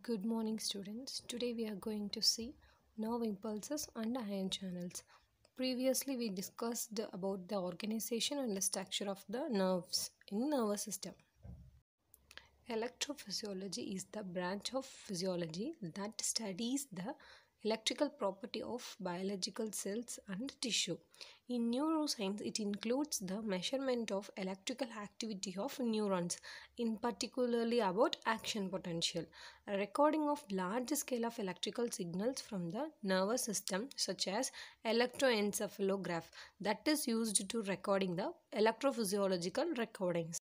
Good morning students. Today we are going to see nerve impulses and ion channels. Previously we discussed about the organization and the structure of the nerves in nervous system. Electrophysiology is the branch of physiology that studies the electrical property of biological cells and tissue. In neuroscience, it includes the measurement of electrical activity of neurons, in particularly about action potential. A recording of large scale of electrical signals from the nervous system such as electroencephalograph that is used to recording the electrophysiological recordings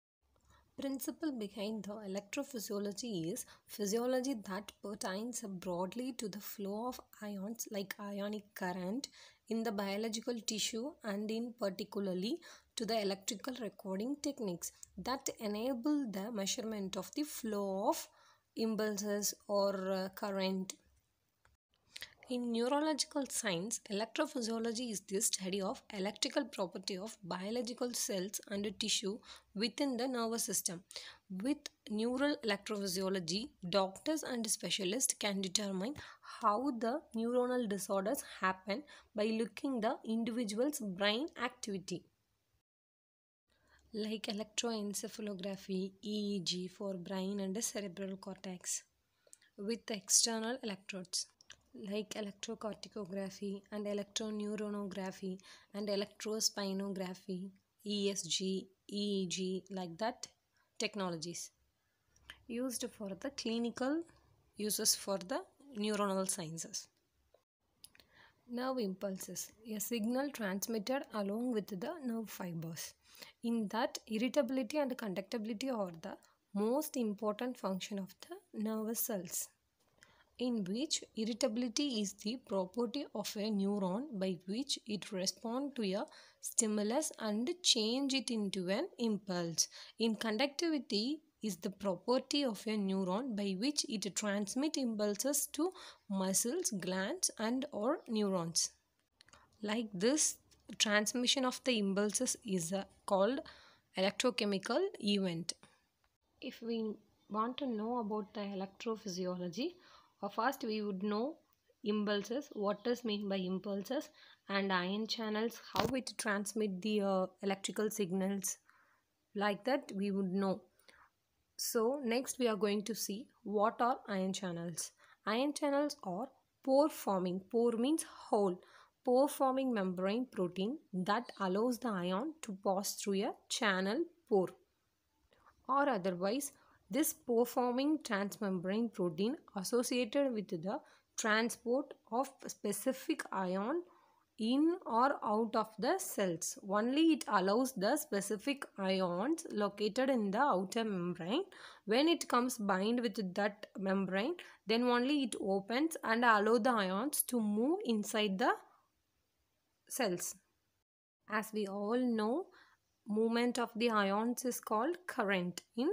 principle behind the electrophysiology is physiology that pertains broadly to the flow of ions like ionic current in the biological tissue and in particularly to the electrical recording techniques that enable the measurement of the flow of impulses or uh, current in neurological science, electrophysiology is the study of electrical property of biological cells and tissue within the nervous system. With neural electrophysiology, doctors and specialists can determine how the neuronal disorders happen by looking the individual's brain activity like electroencephalography EEG for brain and cerebral cortex with external electrodes like electrocorticography and electroneuronography and electrospinography, ESG, EEG, like that technologies used for the clinical uses for the neuronal sciences. Nerve impulses, a signal transmitted along with the nerve fibers. In that, irritability and conductibility are the most important function of the nervous cells in which irritability is the property of a neuron by which it responds to a stimulus and change it into an impulse. In conductivity is the property of a neuron by which it transmit impulses to muscles, glands and or neurons. Like this transmission of the impulses is called electrochemical event. If we want to know about the electrophysiology, first we would know impulses what does mean by impulses and ion channels how it transmit the uh, electrical signals like that we would know so next we are going to see what are ion channels ion channels are pore forming pore means hole pore forming membrane protein that allows the ion to pass through a channel pore or otherwise this performing transmembrane protein associated with the transport of specific ion in or out of the cells. Only it allows the specific ions located in the outer membrane. When it comes bind with that membrane, then only it opens and allow the ions to move inside the cells. As we all know, movement of the ions is called current in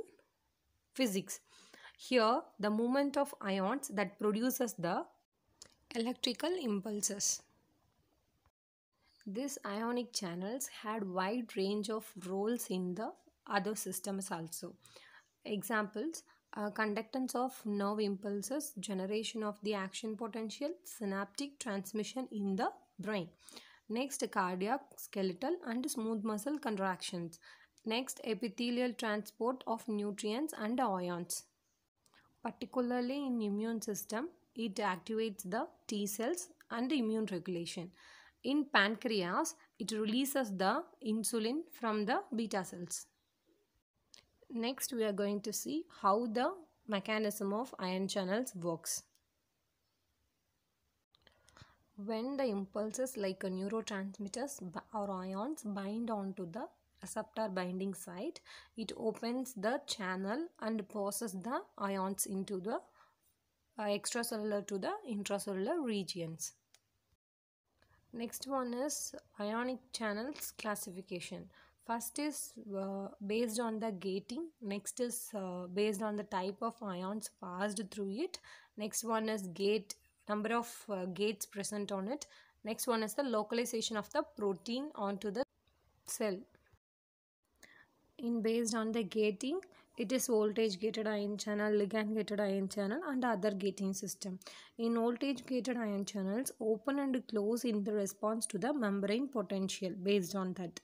physics. Here, the movement of ions that produces the electrical impulses. These ionic channels had wide range of roles in the other systems also. Examples uh, conductance of nerve impulses, generation of the action potential, synaptic transmission in the brain. Next, cardiac, skeletal and smooth muscle contractions. Next, epithelial transport of nutrients and ions. Particularly in immune system, it activates the T cells and immune regulation. In pancreas, it releases the insulin from the beta cells. Next, we are going to see how the mechanism of ion channels works. When the impulses like neurotransmitters or ions bind onto the receptor binding site it opens the channel and passes the ions into the uh, extracellular to the intracellular regions next one is ionic channels classification first is uh, based on the gating next is uh, based on the type of ions passed through it next one is gate number of uh, gates present on it next one is the localization of the protein onto the cell in based on the gating it is voltage gated ion channel ligand gated ion channel and other gating system in voltage gated ion channels open and close in the response to the membrane potential based on that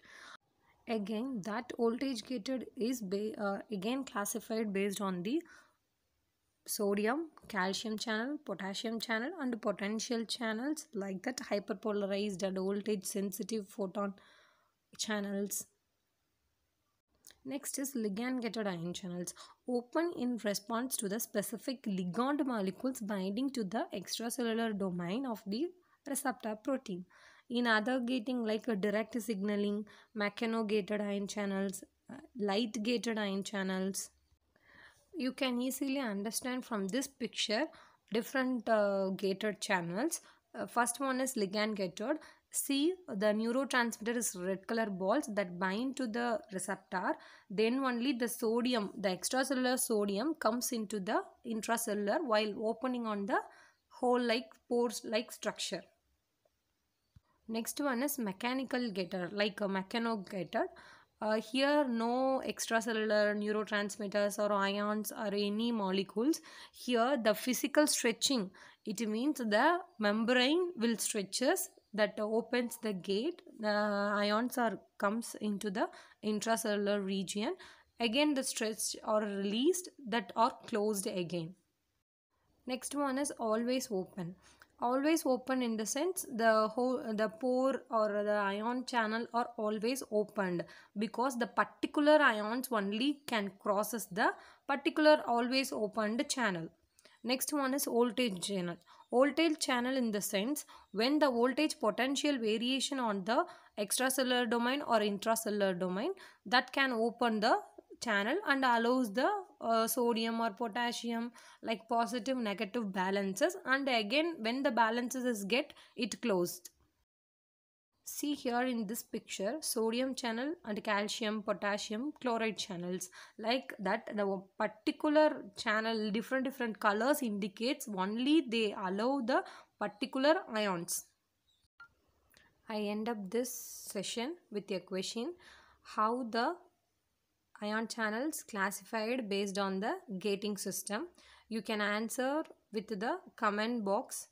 again that voltage gated is uh, again classified based on the sodium calcium channel potassium channel and potential channels like that hyperpolarized and voltage sensitive photon channels Next is ligand gated ion channels open in response to the specific ligand molecules binding to the extracellular domain of the receptor protein. In other gating like direct signaling, mechanogated ion channels, uh, light gated ion channels. You can easily understand from this picture different uh, gated channels. Uh, first one is ligand gated See the neurotransmitter is red color balls that bind to the receptor. Then only the sodium, the extracellular sodium comes into the intracellular while opening on the hole like pores like structure. Next one is mechanical getter like a mechanogetter. Uh, here no extracellular neurotransmitters or ions or any molecules. Here the physical stretching it means the membrane will stretches that opens the gate the ions are comes into the intracellular region again the stretched or released that are closed again next one is always open always open in the sense the whole the pore or the ion channel are always opened because the particular ions only can crosses the particular always opened channel Next one is voltage channel. Voltage channel in the sense when the voltage potential variation on the extracellular domain or intracellular domain that can open the channel and allows the uh, sodium or potassium like positive negative balances and again when the balances is get it closed see here in this picture sodium channel and calcium potassium chloride channels like that the particular channel different different colors indicates only they allow the particular ions i end up this session with a question how the ion channels classified based on the gating system you can answer with the comment box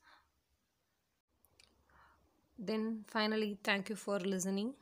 then finally, thank you for listening.